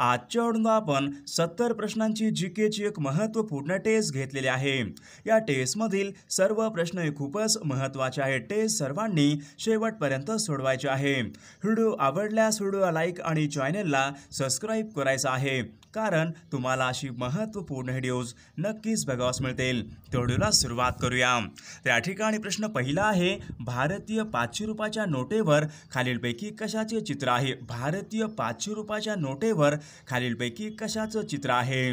आजच्या वडून आपण सत्तर प्रश्नांची जी केची एक महत्त्वपूर्ण टेस्ट घेतलेली आहे या टेस्टमधील सर्व प्रश्न खूपच महत्त्वाचे आहेत टेस्ट सर्वांनी शेवटपर्यंत सोडवायचे आहे व्हिडिओ आवडल्यास व्हिडिओ लाईक आणि चॅनलला सबस्क्राईब करायचा आहे कारण तुम्हाला अशी महत्त्वपूर्ण व्हिडिओज नक्कीच बघावास मिळतील तेवढ्याला सुरुवात करूया त्या ठिकाणी प्रश्न पहिला आहे भारतीय पाचशे रुपयाच्या नोटेवर खालीलपैकी कशाचे चित्र आहे भारतीय पाचशे रुपयाच्या नोटेवर खालीलपैकी कशाचं चित्र आहे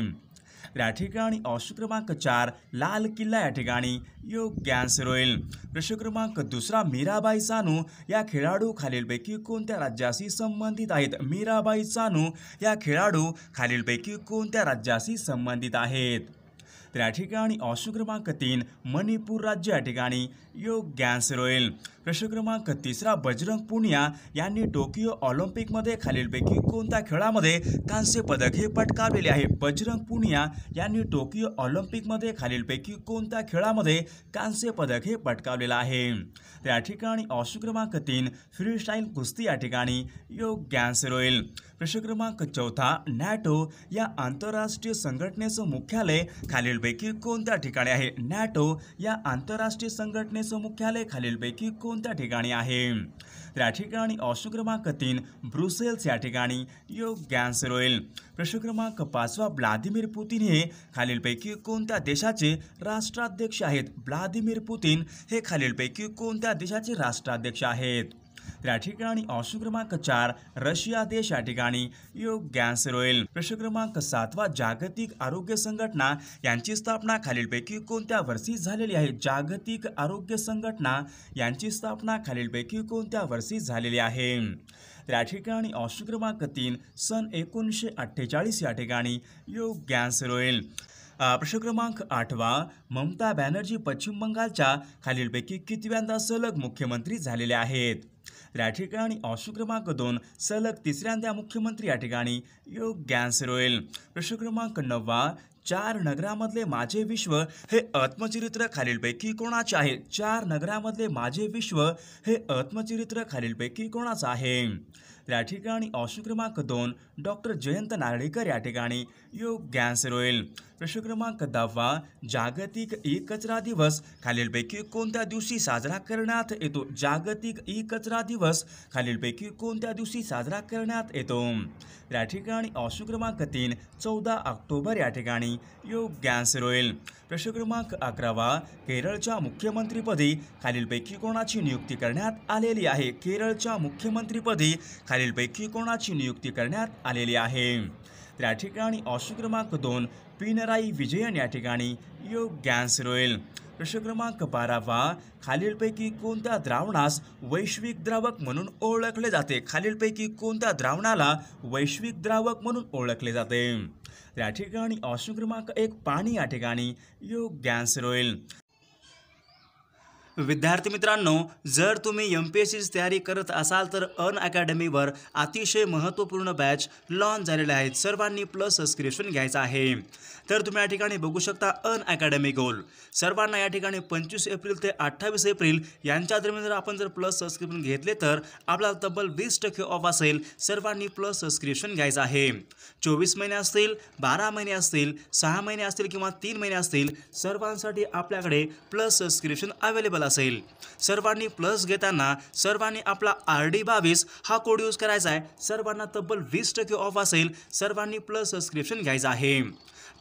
या ठिकाणी ऑप्शन क्रमांक चार लाल किल्ला या ठिकाणी योग्य आन्सर होईल प्रश्न क्रमांक दुसरा मीराबाई चानू या खेळाडू खालीलपैकी कोणत्या राज्याशी संबंधित आहेत मीराबाई चानू या खेळाडू खालीलपैकी कोणत्या राज्याशी संबंधित आहेत त्या ठिकाणी ऑप्शन क्रमांक तीन मणिपूर राज्य या ठिकाणी योग्य आन्सर होईल प्रश्न क्रमांक तिसरा बजरंग पुनिया यांनी टोकियो ऑलिम्पिकमध्ये खालीलपैकी कोणत्या खेळामध्ये कांस्य पदक हे पटकावलेले आहे बजरंग पुनिया यांनी टोकियो ऑलिम्पिकमध्ये खालीलपैकी कोणत्या खेळामध्ये कांस्य पदक हे पटकावलेलं आहे तर या ठिकाणी ऑप्शन क्रमांक तीन फ्री कुस्ती या ठिकाणी योग्य आन्सर होईल प्रश्न क्रमांक चौथा नॅटो या आंतरराष्ट्रीय संघटनेचं मुख्यालय खालीलपैकी कोणत्या ठिकाणी आहे नॅटो या आंतरराष्ट्रीय संघटनेचं मुख्यालय खालीलपैकी कोण कोणत्या ठिकाणी आहे त्या ठिकाणी ऑप्शन क्रमांक तीन ब्रुसेल्स या ठिकाणी योग होईल प्रश्न क्रमांक पाचवा व्लादिमीर पुतीन हे खालीलपैकी कोणत्या देशाचे राष्ट्राध्यक्ष आहेत व्लादिमीर पुतीन हे खालीलपैकी कोणत्या देशाचे राष्ट्राध्यक्ष आहेत त्या ठिकाणी ऑप्शन क्रमांक चार रशिया देश या ठिकाणी योग गॅस प्रश्न क्रमांक सातवा जागतिक आरोग्य संघटना यांची स्थापना खालीलपैकी कोणत्या वर्षी झालेली आहे जागतिक आरोग्य संघटना यांची स्थापना खालीलपैकी कोणत्या वर्षी झालेली आहे त्या ठिकाणी ऑप्शन क्रमांक तीन सन एकोणीसशे अठ्ठेचाळीस या ठिकाणी योग गॅस रोईल प्रश्न क्रमांक आठवा ममता बॅनर्जी पश्चिम बंगालच्या खालीलपैकी कितव्यांदा सलग मुख्यमंत्री झालेल्या आहेत त्या ठिकाणी ऑप्शन क्रमांक दोन सलग तिसऱ्यांदा मुख्यमंत्री या ठिकाणी योग्य आन्सर होईल प्रश्न क्रमांक नववा चार नगरामधले माझे विश्व हे आत्मचरित्र खालीलपैकी कोणाचे आहे चार नगरामधले माझे विश्व हे आत्मचरित्र खालीलपैकी कोणाचं आहे त्या ठिकाणी ऑप्शन क्रमांक दोन डॉक्टर जयंत नारळीकर या ठिकाणी योग गॅन्सर होईल प्रश्न क्रमांक दहावा जागतिक ई कचरा दिवस खालीलपैकी कोणत्या दिवशी साजरा करण्यात येतो जागतिक ई कचरा दिवस खालीलपैकी कोणत्या दिवशी साजरा करण्यात येतो या ठिकाणी ऑप्शन क्रमांक तीन चौदा ऑक्टोबर या ठिकाणी योग गॅन्सर होईल प्रश्न क्रमांक अकरावा केरळच्या मुख्यमंत्रीपदी खालीलपैकी कोणाची नियुक्ती करण्यात आलेली आहे केरळच्या मुख्यमंत्रीपदी खाली खालीलपैकी कोणाची नियुक्ती करण्यात आलेली आहे त्या ठिकाणी ऑप्शन क्रमांक दोन पिनराई विजयन या ठिकाणी योग गॅन्स रोईल प्रश्न क्रमांक बारावा खालीलपैकी कोणत्या द्रावणास वैश्विक द्रावक म्हणून ओळखले जाते खालीलपैकी कोणत्या द्रावणाला वैश्विक द्रावक म्हणून ओळखले जाते त्या ठिकाणी ऑप्शन एक पाणी या ठिकाणी योग गॅन्स रोईल विद्यार्थी मित्रांनो जर तुम्ही एम पी एस सीची तयारी करत असाल तर अन अकॅडमीवर अतिशय महत्त्वपूर्ण बॅच लॉन्च झालेले आहेत सर्वांनी प्लस सबस्क्रिप्शन घ्यायचं आहे तर तुम्ही या ठिकाणी बघू शकता अन अकॅडमी गोल सर्वांना या ठिकाणी पंचवीस एप्रिल ते अठ्ठावीस एप्रिल यांच्या दरम्यान जर आपण जर प्लस सबस्क्रिप्शन घेतले तर आपल्याला तब्बल वीस टक्के ऑफ असेल सर्वांनी प्लस सबस्क्रिप्शन घ्यायचं आहे चोवीस महिने असतील बारा महिने असतील सहा महिने असतील किंवा तीन महिने असतील सर्वांसाठी आपल्याकडे प्लस सबस्क्रिप्शन अवेलेबल असेल सर्वांनी प्लस घेताना सर्वांनी आपला आर डी बावीस हा कोड यूज करायचा आहे सर्वांना तब्बल वीस टक्के ऑफ असेल सर्वांनी प्लस सबस्क्रिप्शन घ्यायचं आहे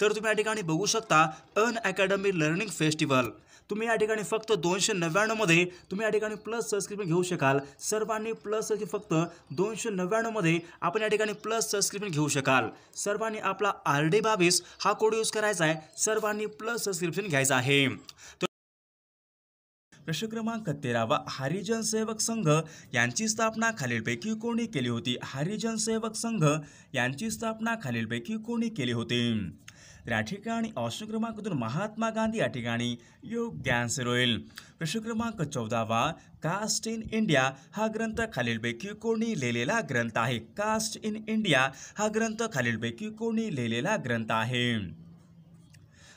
तर तुम्ही या ठिकाणी बघू शकता अन अकॅडमी लर्निंग फेस्टिवल तुम्ही या ठिकाणी फक्त दोनशे नव्याण्णवमध्ये तुम्ही या ठिकाणी प्लस सबस्क्रिप्शन घेऊ शकाल सर्वांनी प्लस फक्त दोनशे नव्याण्णवमध्ये आपण या ठिकाणी प्लस सबस्क्रिप्शन घेऊ शकाल सर्वांनी आपला आर डी बावीस हा कोड यूज करायचा आहे सर्वांनी प्लस सबस्क्रिप्शन घ्यायचं आहे प्रश्न क्रमांक तेरावा हरिजन सेवक संघ यांची स्थापना खालीलपैकी कोणी केली होती हरिजन सेवक संघ यांची स्थापना खालीलपैकी कोणी केली होती तर या ठिकाणी ऑप्शन क्रमांकातून महात्मा गांधी या ठिकाणी योग्य आन्सर होईल प्रश्न क्रमांक चौदावा कास्ट इन इंडिया हा ग्रंथ खालीलपैकी कोणी लिहिलेला ग्रंथ आहे कास्ट इन इंडिया हा ग्रंथ खालीलपैकी कोणी लिहिलेला ग्रंथ आहे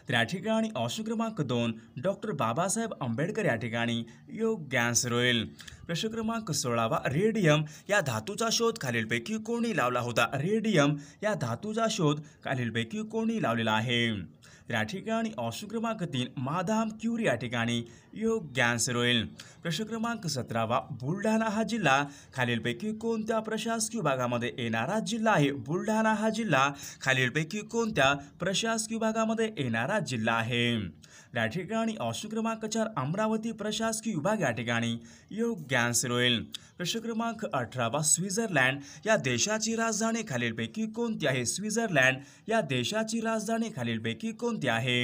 त्या ठिकाणी ऑप्शन क्रमांक दोन डॉक्टर बाबासाहेब आंबेडकर या ठिकाणी योग गॅस रॉयल प्रश्न क्रमांक सोळावा रेडियम या धातूचा शोध खालीलपैकी कोणी लावला होता रेडियम या धातूचा शोध खालीलपैकी कोणी लावलेला आहे या ठिकाणी ऑप्शन क्रमांक तीन माधाम क्युरी या ठिकाणी योग्य आन्सर होईल प्रश्न क्रमांक सतरावा बुलढाणा हा जिल्हा खालीलपैकी कोणत्या प्रशासकीय भागामध्ये येणारा जिल्हा आहे बुलढाणा हा जिल्हा खालीलपैकी कोणत्या प्रशासकीय भागामध्ये येणारा जिल्हा आहे या ठिकाणी ऑप्शन क्रमांक चार अमरावती प्रशासकीय विभाग या ठिकाणी योग आन्सर होईल प्रश्न क्रमांक अठरावा स्वित्झर्लँड या देशाची राजधानी खालीलपैकी कोणती आहे स्वित्झर्लँड या देशाची राजधानी खालीलपैकी कोणती आहे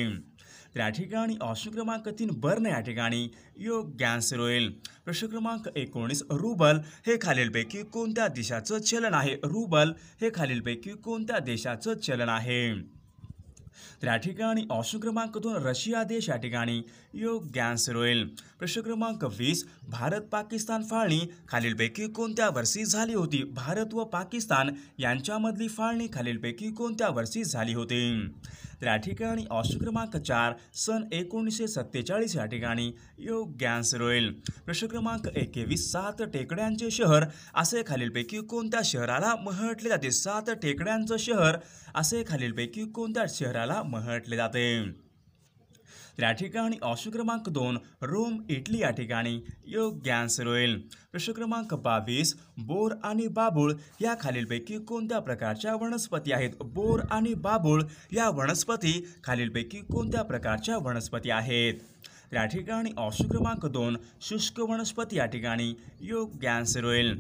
त्या ठिकाणी ऑप्शन क्रमांक तीन बर्न या ठिकाणी योग आन्सर होईल प्रश्न क्रमांक एकोणीस रुबल हे खालीलपैकी कोणत्या देशाचं चलन आहे रुबल हे खालीलपैकी कोणत्या देशाचं चलन आहे तर या ठिकाणी ऑप्शन क्रमांक दोन रशिया देश या ठिकाणी योग आन्सर होईल प्रश्न क्रमांक वीस भारत पाकिस्तान फाळणी खालीलपैकी कोणत्या वर्षी झाली होती भारत व पाकिस्तान यांच्यामधली फाळणी खालीलपैकी कोणत्या वर्षी झाली होती त्या ठिकाणी ऑप्शन क्रमांक चार सन एकोणीसशे सत्तेचाळीस या ठिकाणी योग्यांश रोईल प्रश्न क्रमांक एकवीस सात टेकड्यांचे शहर असे खालीलपैकी कोणत्या शहराला म्हटले जाते सात टेकड्यांचं शहर असे खालीलपैकी कोणत्या शहराला म्हटले जाते या ठिकाणी ऑप्शन क्रमांक दोन रोम इटली या ठिकाणी योग्य आन्सर होईल प्रश्न क्रमांक बावीस बोर आणि बाबूळ या खालीलपैकी कोणत्या प्रकारच्या वनस्पती आहेत बोर आणि बाबूळ या वनस्पती खालीलपैकी कोणत्या प्रकारच्या वनस्पती आहेत या ठिकाणी ऑप्शन क्रमांक दोन शुष्क वनस्पती या ठिकाणी योग्य आन्सर होईल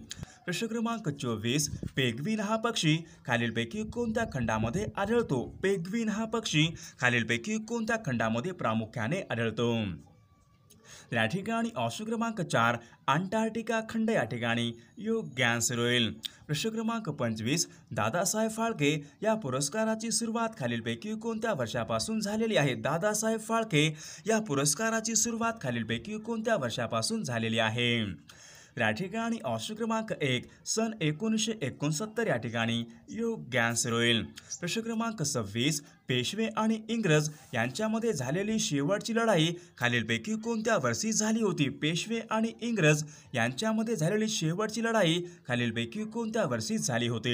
प्रश्न क्रमांक चोवीस पेगवीन हा पक्षी खालीलपैकी कोणत्या खंडामध्ये आढळतो पेगवीन हा पक्षी खालीलपैकी कोणत्या खंडामध्ये प्रामुख्याने आढळतो या ठिकाणी ऑप्शन क्रमांक चार अंटार्क्टिका खंड या ठिकाणी योग आन्सर होईल प्रश्न क्रमांक पंचवीस दादासाहेब फाळके या पुरस्काराची सुरुवात खालीलपैकी कोणत्या वर्षापासून झालेली आहे दादासाहेब फाळके या पुरस्काराची सुरुवात खालीलपैकी कोणत्या वर्षापासून झालेली आहे या ठिकाणी ऑप्शन क्रमांक एक सन एकोणीसशे एकोणसत्तर या ठिकाणी योग गॅन्स रोईल प्रश्न क्रमांक सव्वीस पेशवे आणि इंग्रज यांच्यामध्ये झालेली शेवटची लढाई खालीलपैकी कोणत्या वर्षी झाली होती पेशवे आणि इंग्रज यांच्यामध्ये झालेली शेवटची लढाई खालीलपैकी कोणत्या वर्षी झाली होती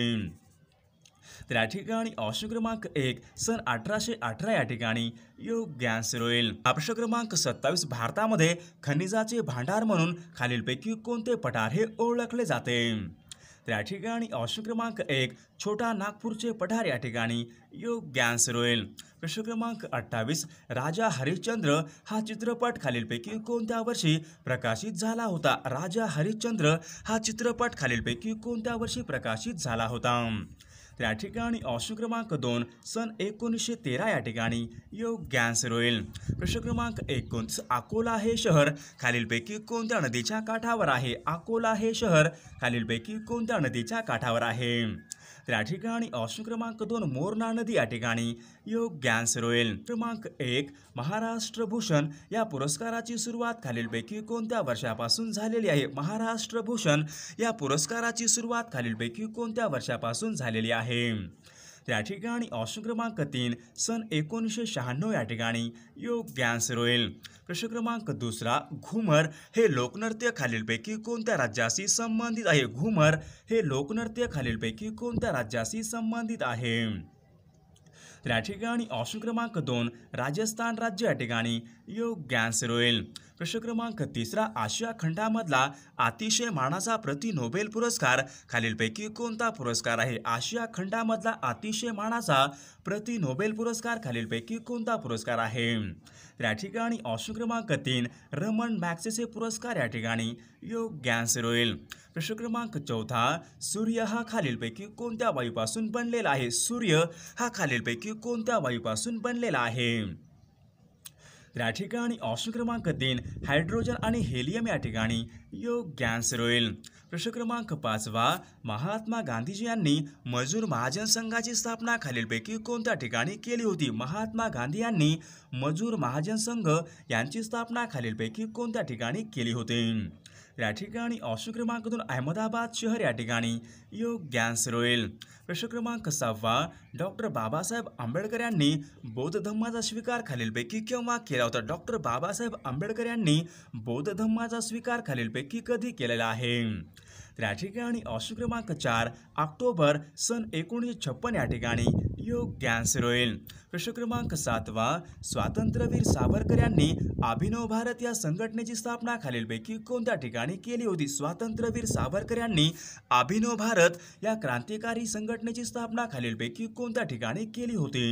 त्या ठिकाणी ऑप्शन क्रमांक एक सन अठराशे अठरा या ठिकाणी योग्य आन्सर होईल प्रश्न क्रमांक सत्तावीस भारतामध्ये खनिजाचे भांडार म्हणून खालीलपैकी कोणते पठार हे ओळखले जाते त्या ठिकाणी ऑप्शन क्रमांक एक छोटा नागपूरचे पठार या ठिकाणी योग्य आन्सर होईल प्रश्न क्रमांक अठ्ठावीस राजा हरिश्चंद्र हा चित्रपट खालीलपैकी कोणत्या वर्षी प्रकाशित झाला होता राजा हरिश्चंद्र हा चित्रपट खालीलपैकी कोणत्या वर्षी प्रकाशित झाला होता त्या ठिकाणी ऑप्शन क्रमांक दोन सन एकोणीसशे तेरा या ठिकाणी योग आन्सर होईल प्रश्न क्रमांक एकोणतीस अकोला हे शहर खालीलपैकी कोणत्या नदीच्या काठावर आहे अकोला हे शहर खालीलपैकी कोणत्या नदीच्या काठावर आहे त्या ठिकाणी ऑप्शन क्रमांक दोन मोरणा नदी या ठिकाणी योग आन्सर होईल क्रमांक एक महाराष्ट्र भूषण या पुरस्काराची सुरुवात खालीलपैकी कोणत्या वर्षापासून झालेली आहे महाराष्ट्र भूषण या पुरस्काराची सुरुवात खालीलपैकी कोणत्या वर्षापासून झालेली आहे त्या ठिकाणी ऑप्शन क्रमांक तीन सन एकोणीसशे शहाण्णव या ठिकाणी योग आन्सर होईल प्रश्न क्रमांक दुसरा घुमर हे लोकनृत्य खालीलपैकी कोणत्या राज्याशी संबंधित आहे घुमर हे लोकनृत्य खालीलपैकी कोणत्या राज्याशी संबंधित आहे त्या ठिकाणी ऑप्शन क्रमांक दोन राजस्थान राज्य या ठिकाणी योग आन्सर होईल प्रश्न क्रमांक तिसरा आशिया खंडामधला अतिशय मानाचा प्रति नोबेल पुरस्कार खालीलपैकी कोणता पुरस्कार आहे आशिया खंडामधला अतिशय मानाचा प्रति नोबेल पुरस्कार खालीलपैकी कोणता पुरस्कार आहे या ठिकाणी ऑप्शन क्रमांक तीन रमन मॅक्सेसे पुरस्कार या ठिकाणी योग्यांसर होईल प्रश्न क्रमांक चौथा सूर्य हा खालीलपैकी कोणत्या वायूपासून बनलेला आहे सूर्य हा खालीलपैकी कोणत्या वायूपासून बनलेला आहे या ठिकाणी ऑप्शन क्रमांक तीन हायड्रोजन आणि हेलियम या ठिकाणी योग्य आन्सर होईल प्रश्न क्रमांक पाचवा महात्मा गांधीजी यांनी मजूर महाजन संघाची स्थापना खालीलपैकी कोणत्या ठिकाणी केली होती महात्मा गांधी यांनी मजूर महाजन संघ यांची स्थापना खालीलपैकी कोणत्या ठिकाणी केली होती या ठिकाणी अशोक क्रमांक दोन अहमदाबाद शहर या ठिकाणी योग रोईल प्रश्न क्रमांक सहावा डॉक्टर बाबासाहेब आंबेडकर यांनी बौद्ध धम्माचा स्वीकार खालीलपैकी केव्हा केला होता डॉक्टर बाबासाहेब आंबेडकर यांनी बौद्ध धम्माचा स्वीकार खालीलपैकी कधी केलेला आहे या ठिकाणी अशोक क्रमांक चार ऑक्टोबर सन एकोणीसशे छप्पन या ठिकाणी योग कॅन्सर होईल प्रश्न क्रमांक सातवा स्वातंत्र्यवीर सावरकर यांनी अभिनव भारत या संघटनेची स्थापना खालीलपैकी कोणत्या ठिकाणी केली होती स्वातंत्र्यवीर सावरकर यांनी अभिनव भारत या क्रांतिकारी संघटनेची स्थापना खालीलपैकी कोणत्या ठिकाणी केली होती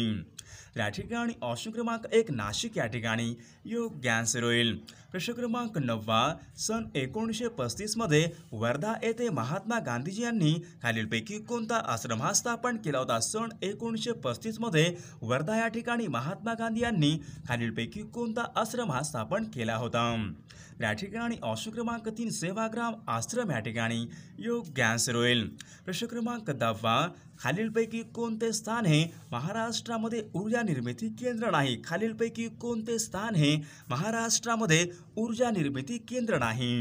या ठिकाणी ऑप्शन क्रमांक एक नाशिक या ठिकाणी योग कॅन्सर होईल प्रश्न क्रमांक नववा सन एकोणीसशे पस्तीसमध्ये वर्धा येथे महात्मा गांधीजी यांनी खालीलपैकी कोणता आश्रम हा स्थापन केला होता सन एकोणीसशे एकोणीसशे मध्ये वर्धा या ठिकाणी महात्मा गांधी यांनी खालीलपैकी कोणता आश्रम हा स्थापन केला होता या ठिकाणी ऑप्शन क्रमांक तीन सेवाग्राम आश्रम या ठिकाणी योग आन्सर होईल प्रश्न क्रमांक दहावा खालीलपैकी कोणते स्थान हे महाराष्ट्रामध्ये ऊर्जा निर्मिती केंद्र नाही खालीलपैकी कोणते स्थान हे महाराष्ट्रामध्ये ऊर्जा निर्मिती केंद्र नाही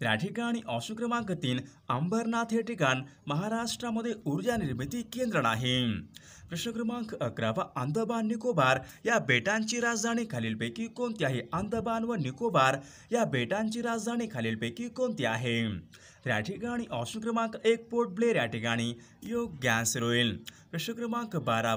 त्या या ठिकाणी ऑप्शन क्रमांक तीन अंबरनाथ हे ठिकाण महाराष्ट्रामध्ये ऊर्जा निर्मिती केंद्र आहे प्रश्न क्रमांक अकरा व अंदमान निकोबार या बेटांची राजधानी खालीलपैकी कोणती आहे अंदमान व निकोबार या बेटांची राजधानी खालीलपैकी कोणती आहे त्या या ठिकाणी ऑप्शन क्रमांक एक पोर्ट ब्लेअर या ठिकाणी योग्य आन्सर होईल प्रश्न क्रमांक बारा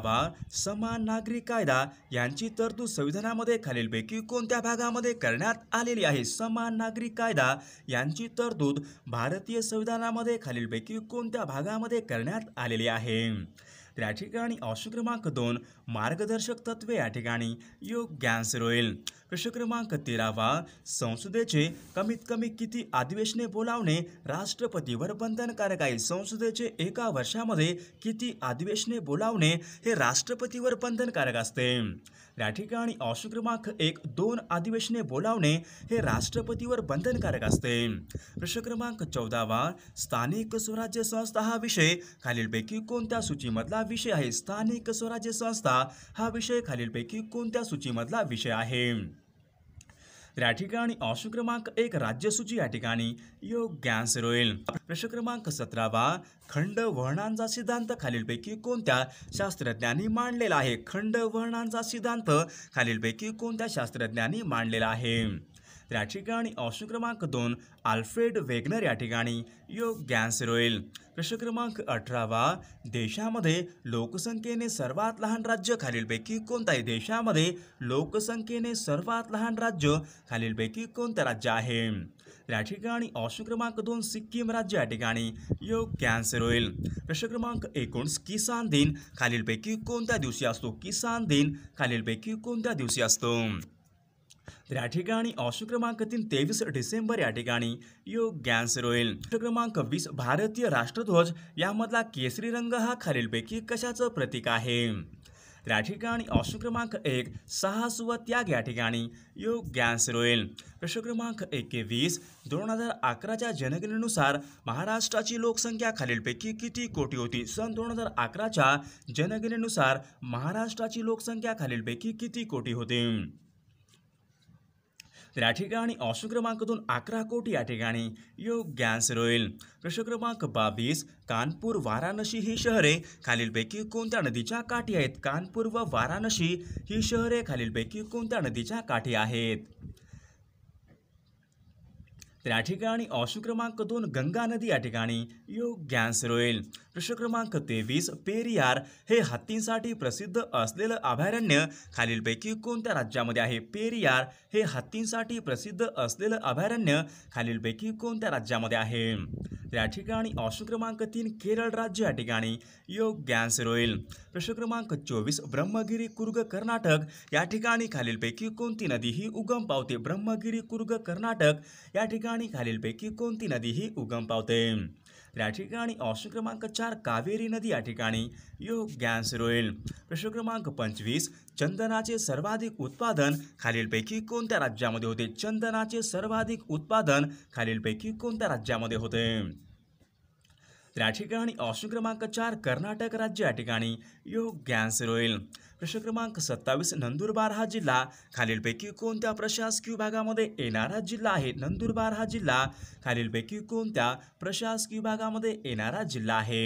समान नागरिक कायदा यांची तरतूद संविधानामध्ये खालीलपैकी कोणत्या भागामध्ये करण्यात आलेली आहे समान नागरिक कायदा यांची तरतूद भारतीय संविधानामध्ये खालीलपैकी कोणत्या भागामध्ये करण्यात आलेली आहे तर या ठिकाणी ऑप्शन दोन मार्गदर्शक तत्वे या ठिकाणी योग्य आन्सर होईल प्रश्न क्रमांक तेरावा संसदेचे कमीत कमी किती अधिवेशने बोलावणे राष्ट्रपतीवर बंधनकारक आहे संसदेचे एका वर्षामध्ये किती अधिवेशने बोलावणे हे राष्ट्रपतीवर बंधनकारक असते या ठिकाणी अंश क्रमांक एक दोन अधिवेशने बोलावणे हे राष्ट्रपतीवर बंधनकारक असते प्रश्न क्रमांक चौदावा स्थानिक स्वराज्य संस्था हा विषय खालीलपैकी कोणत्या सूचीमधला विषय आहे स्थानिक स्वराज्य संस्था हा विषय खालीलपैकी कोणत्या सूचीमधला विषय आहे त्या या ठिकाणी ऑप्शन क्रमांक एक राज्यसूची या ठिकाणी योग्य आन्सर होईल प्रश्न क्रमांक सतरावा खंड वहनांचा सिद्धांत खालीलपैकी कोणत्या शास्त्रज्ञांनी मांडलेला आहे खंड वहनांचा सिद्धांत खालीलपैकी कोणत्या शास्त्रज्ञांनी मांडलेला आहे त्या ठिकाणी ऑप्शन क्रमांक दोन आल्फ्रेड वेगनर या ठिकाणी योग्य आन्सर होईल प्रश्न क्रमांक अठरावा देशामध्ये लोकसंख्येने सर्वात लहान राज्य खालीलपैकी कोणताही देशामध्ये लोकसंख्येने सर्वात लहान राज्य खालीलपैकी कोणतं राज्य आहे या ठिकाणी ऑप्शन क्रमांक दोन सिक्कीम राज्य या ठिकाणी योग्य आन्सर होईल प्रश्न क्रमांक एकोणीस किसान दिन खालीलपैकी कोणत्या दिवशी असतो किसान दिन खालीलपैकी कोणत्या दिवशी असतो तर या ठिकाणी क्रमांक तीन तेवीस डिसेंबर या ठिकाणी योग आन्सर होईल क्रमांक वीस भारतीय राष्ट्रध्वज यामधला केसरी रंग हा खालीलपैकी कशाचं प्रतीक आहे तर या ठिकाणी ऑप्शन क्रमांक एक सहा सुवा त्याग या ठिकाणी योग आन्सर होईल प्रश्न क्रमांक एकवीस दोन हजार अकराच्या जनगणनेनुसार महाराष्ट्राची लोकसंख्या खालीलपैकी किती कोटी होती सन दोन हजार अकराच्या जनगणनेनुसार महाराष्ट्राची लोकसंख्या खालीलपैकी किती कोटी होती तर या ठिकाणी ऑप्शन क्रमांक दोन अकरा कोटी या ठिकाणी योग्य आन्सर होईल प्रश्न क्रमांक बावीस कानपूर वाराणसी ही शहरे खालीलपैकी कोणत्या नदीच्या काठी आहेत कानपूर व वाराणसी ही शहरे खालीलपैकी कोणत्या नदीच्या काठी आहेत त्या ठिकाणी अशु क्रमांक दोन गंगा नदी या ठिकाणी योग्यांश रोईल प्रश्न क्रमांक तेवीस पेरियार हे हत्तींसाठी प्रसिद्ध असलेलं अभयारण्य खालीलपैकी कोणत्या राज्यामध्ये आहे पेरियार हे हत्तींसाठी प्रसिद्ध असलेलं अभयारण्य खालीलपैकी कोणत्या राज्यामध्ये आहे या ठिकाणी ऑप्शन क्रमांक तीन केरळ राज्य या ठिकाणी योग्य आन्सर होईल प्रश्न क्रमांक चोवीस ब्रह्मगिरी कुर्ग कर्नाटक या ठिकाणी खालीलपैकी कोणती नदी ही उगम पावते ब्रह्मगिरी कुर्ग कर्नाटक या ठिकाणी खालीलपैकी कोणती नदी ही उगम पावते त्या ठिकाणी ऑप्शन क्रमांक चार कावेरी नदी या ठिकाणी आन्सर होईल प्रश्न क्रमांक पंचवीस चंदनाचे सर्वाधिक उत्पादन खालीलपैकी कोणत्या राज्यामध्ये होते चंदनाचे सर्वाधिक उत्पादन खालीलपैकी कोणत्या राज्यामध्ये होते त्या ठिकाणी ऑप्शन क्रमांक चार कर्नाटक राज्य या ठिकाणी आन्सर होईल प्रश्न क्रमांक सत्तावीस नंदुरबार हा जिल्हा खालीलपैकी कोणत्या प्रशासकीय विभागामध्ये येणारा जिल्हा आहे नंदुरबार हा जिल्हा खालीलपैकी कोणत्या प्रशासकीय विभागामध्ये येणारा जिल्हा आहे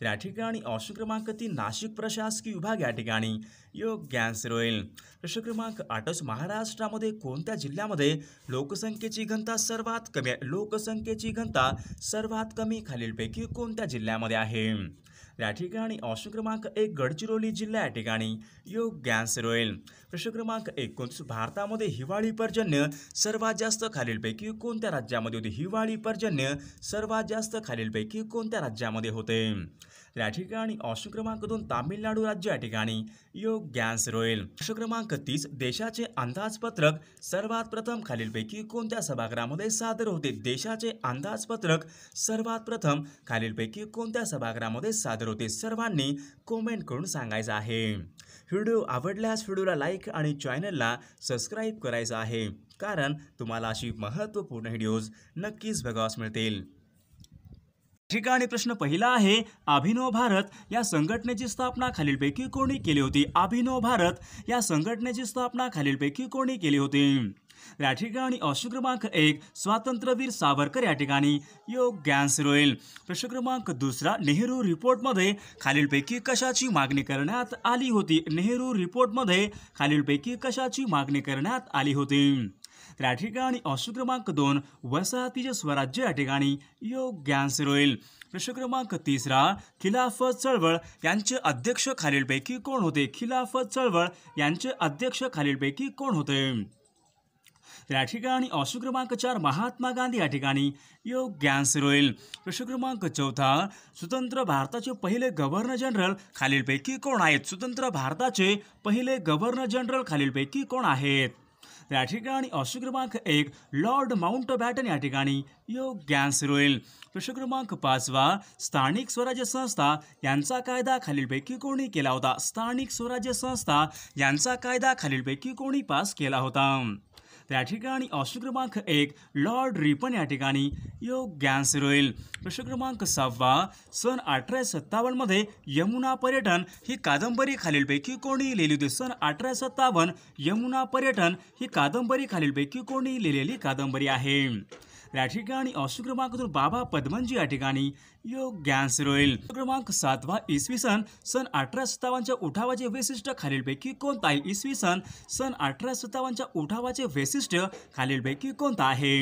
तर या ठिकाणी ऑप्शन क्रमांक तीन नाशिक प्रशासकीय विभाग या ठिकाणी योग्य आन्सर होईल प्रश्न क्रमांक आठच महाराष्ट्रामध्ये कोणत्या जिल्ह्यामध्ये लोकसंख्येची घनता सर्वात कमी आहे लोकसंख्येची घनता सर्वात कमी खालीलपैकी कोणत्या जिल्ह्यामध्ये आहे त्या ठिकाणी ऑप्शन क्रमांक एक गडचिरोली जिल्हा या ठिकाणी योग गॅस रॉयल प्रश्न क्रमांक एकोणतीस भारतामध्ये हिवाळी पर्जन्य सर्वात जास्त खालीलपैकी कोणत्या राज्यामध्ये होते हिवाळी पर्जन्य सर्वात जास्त खालीलपैकी कोणत्या राज्यामध्ये होते या ठिकाणी ऑप्शन क्रमांक दोन तामिळनाडू राज्य या ठिकाणी योग गॅस रॉयल प्रश्न क्रमांक तीस देशाचे अंदाजपत्रक सर्वात प्रथम खालीलपैकी कोणत्या सभागृहामध्ये सादर होते देशाचे अंदाजपत्रक सर्वात प्रथम खालीलपैकी कोणत्या सभागृहामध्ये सादर श्रोते सर्वांनी कॉमेंट करून सांगायचं आहे व्हिडिओ आवडल्यास व्हिडिओला लाईक आणि चॅनलला सबस्क्राईब करायचं आहे कारण तुम्हाला अशी महत्त्वपूर्ण व्हिडिओज नक्कीच बघावास मिळतील ठिकाणी प्रश्न पहिला आहे अभिनव भारत या संघटनेची स्थापना खालीलपैकी कोणी केली होती अभिनव भारत या संघटनेची स्थापना खालीलपैकी कोणी केली होती या ठिकाणी ऑप्शन क्रमांक एक स्वातंत्र्यवीर सावरकर या ठिकाणी योग्यांश होईल प्रश्न क्रमांक दुसरा नेहरू रिपोर्टमध्ये खालीलपैकी कशाची मागणी करण्यात आली होती नेहरू रिपोर्टमध्ये खालीलपैकी कशाची मागणी करण्यात आली होती त्या ठिकाणी ऑप्शन क्रमांक दोन वसाहतीचे स्वराज्य या ठिकाणी योग होईल प्रश्न क्रमांक तिसरा खिलाफत चळवळ यांचे अध्यक्ष खालीलपैकी कोण होते खिलाफत चळवळ यांचे अध्यक्ष खालीलपैकी कोण होते या ठिकाणी अशोक क्रमांक चार महात्मा गांधी या ठिकाणी योग सुरू होईल प्रश्न क्रमांक चौथा स्वतंत्र भारताचे पहिले गव्हर्नर जनरल खालीलपैकी कोण आहेत स्वतंत्र भारताचे पहिले गव्हर्नर जनरल खालीलपैकी कोण आहेत या ठिकाणी अशोक क्रमांक एक लॉर्ड माउंट बॅटन या ठिकाणी योग सुरू होईल प्रश्न क्रमांक पाचवा स्थानिक स्वराज्य संस्था यांचा कायदा खालीलपैकी कोणी केला होता स्थानिक स्वराज्य संस्था यांचा कायदा खालीलपैकी कोणी पास केला होता त्या ठिकाणी ऑप्शन क्रमांक एक लॉर्ड रिपन या ठिकाणी योग्य आन्सर होईल प्रश्न क्रमांक सहावा सन अठराशे सत्तावन्नमध्ये यमुना पर्यटन ही कादंबरी खालीलपैकी कोणी लिहिली होती सन अठराशे सत्तावन्न यमुना पर्यटन ही कादंबरी खालीलपैकी कोणी लिहिलेली कादंबरी आहे या ठिकाणी अश्व क्रमांक दोन बाबा पद्मनजी या ठिकाणी योग रोईल क्रमांक सातवा इसवी सन सन अठरा सत्तावन्नच्या उठावाचे वैशिष्ट्य खालीलपैकी कोणता आहे इसवी सन सन अठरा सत्तावन्नच्या उठावाचे वैशिष्ट्य खालीलपैकी कोणता आहे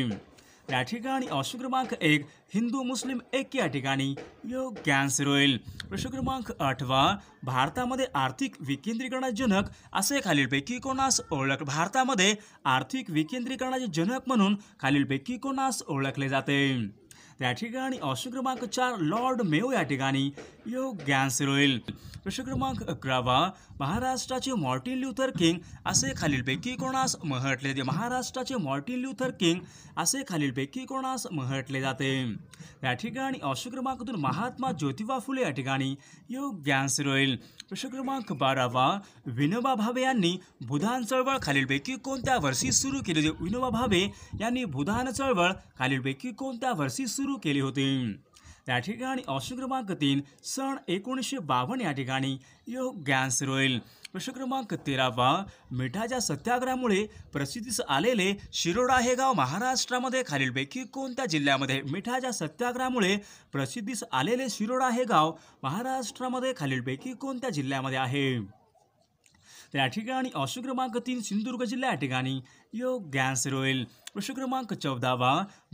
त्या ठिकाणी ऑप्शन क्रमांक एक हिंदू मुस्लिम एक या ठिकाणी योग्य होईल प्रश्न क्रमांक आठवा भारतामध्ये आर्थिक विकेंद्रीकरणाजनक असे खालीलपैकी कोणास ओळख भारतामध्ये आर्थिक विकेंद्रीकरणाचे जनक म्हणून खालीलपैकी कोणास ओळखले जाते त्या ठिकाणी ऑप्शन क्रमांक चार लॉर्ड मेओ या ठिकाणी योग्य आन्सर होईल प्रश्न क्रमांक अकरावा महाराष्ट्राचे मॉर्टिन ल्युथर किंग असे खालीलपैकी कोणास म्हटले जाते महाराष्ट्राचे मॉर्टिन ल्युथर किंग असे खालीलपैकी कोणास म्हटले जाते या ठिकाणी ऑप्शन दोन महात्मा ज्योतिबा फुले या ठिकाणी योग्य आन्सर होईल प्रश्न क्रमांक बारावा विनोबा भावे यांनी बुधान चळवळ खालीलपैकी कोणत्या वर्षी सुरू केली होती विनोबा भावे यांनी बुधान चळवळ खालीलपैकी कोणत्या वर्षी सुरू सुरू केली होती त्या ठिकाणी अशुक्रमांक तीन सन एकोणीसशे बावन्न या ठिकाणी योग गॅन्स होईल प्रश्न क्रमांक तेरावा मिठाच्या सत्याग्रहामुळे प्रसिद्धीस आलेले शिरोडा हे गाव महाराष्ट्रामध्ये खालीलपैकी कोणत्या जिल्ह्यामध्ये मिठाच्या सत्याग्रहामुळे प्रसिद्धीस आलेले शिरोडा हे गाव महाराष्ट्रामध्ये खालीलपैकी कोणत्या जिल्ह्यामध्ये आहे त्या ठिकाणी अशोक क्रमांक तीन सिंधुदुर्ग जिल्हा या ठिकाणी योग आन्सर रोईल प्रश्न क्रमांक चौदावा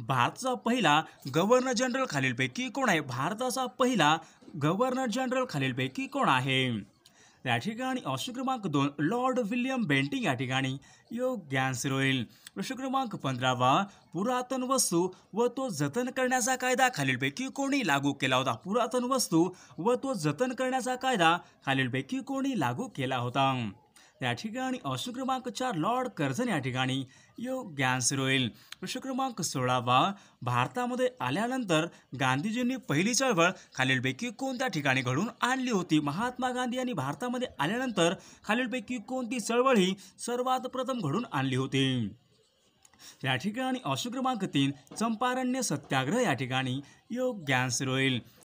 भारताचा पहिला गव्हर्नर जनरल खालीलपैकी कोण आहे भारताचा पहिला गव्हर्नर जनरल खालीलपैकी कोण आहे त्या ठिकाणी अशोक क्रमांक दोन लॉर्ड विलियम बेंटिंग या ठिकाणी योग आन्सर रोईल प्रश्न क्रमांक पंधरावा पुरातन वस्तू व तो जतन करण्याचा कायदा खालीलपैकी कोणी लागू केला होता पुरातन वस्तू व तो जतन करण्याचा कायदा खालीलपैकी कोणी लागू केला होता त्या ठिकाणी अशोक क्रमांक चार लॉर्ड कर्जन या ठिकाणी योग आन्सर होईल प्रश्न क्रमांक सोळावा भारतामध्ये आल्यानंतर गांधीजींनी पहिली चळवळ खालीलपैकी कोणत्या ठिकाणी घडून आणली होती महात्मा गांधी यांनी भारतामध्ये आल्यानंतर खालीलपैकी कोणती चळवळ ही सर्वात प्रथम घडून आणली होती या ठिकाणी अशोक क्रमांक तीन चंपारण्य सत्याग्रह या ठिकाणी योग आन्सर होईल